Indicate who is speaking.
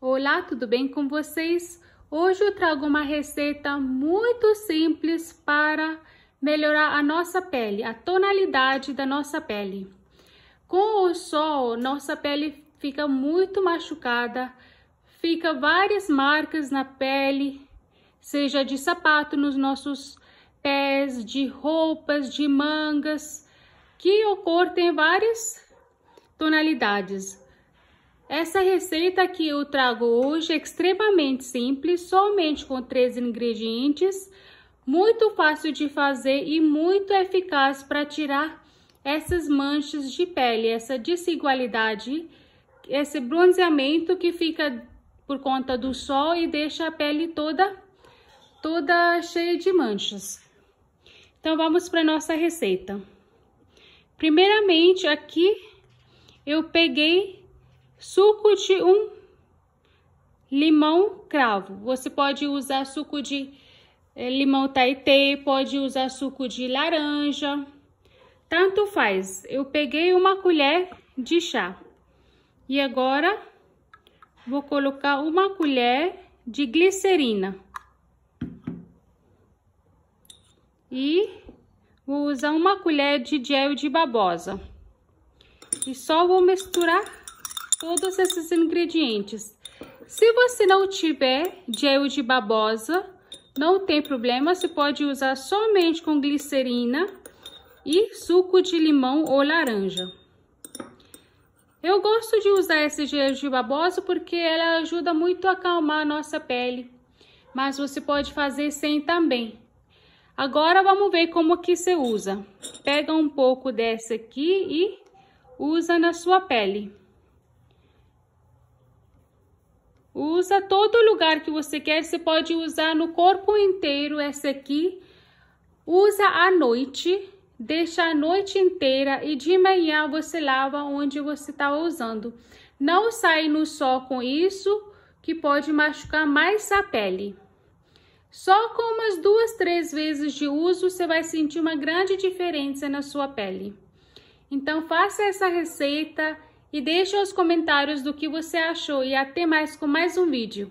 Speaker 1: Olá, tudo bem com vocês? Hoje eu trago uma receita muito simples para melhorar a nossa pele, a tonalidade da nossa pele. Com o sol, nossa pele fica muito machucada, fica várias marcas na pele, seja de sapato nos nossos pés, de roupas, de mangas, que o cor tem várias tonalidades. Essa receita que eu trago hoje é extremamente simples, somente com três ingredientes, muito fácil de fazer e muito eficaz para tirar essas manchas de pele, essa desigualdade, esse bronzeamento que fica por conta do sol e deixa a pele toda toda cheia de manchas. Então vamos para nossa receita. Primeiramente aqui eu peguei Suco de um limão cravo. Você pode usar suco de eh, limão taitê, pode usar suco de laranja. Tanto faz. Eu peguei uma colher de chá. E agora vou colocar uma colher de glicerina. E vou usar uma colher de gel de babosa. E só vou misturar todos esses ingredientes. Se você não tiver gel de babosa, não tem problema, você pode usar somente com glicerina e suco de limão ou laranja. Eu gosto de usar esse gel de babosa porque ela ajuda muito a acalmar a nossa pele, mas você pode fazer sem também. Agora vamos ver como que você usa. Pega um pouco dessa aqui e usa na sua pele. Usa todo lugar que você quer, você pode usar no corpo inteiro essa aqui. Usa à noite, deixa a noite inteira e de manhã você lava onde você está usando. Não sai no sol com isso, que pode machucar mais a pele. Só com umas duas, três vezes de uso, você vai sentir uma grande diferença na sua pele. Então, faça essa receita e deixe os comentários do que você achou e até mais com mais um vídeo.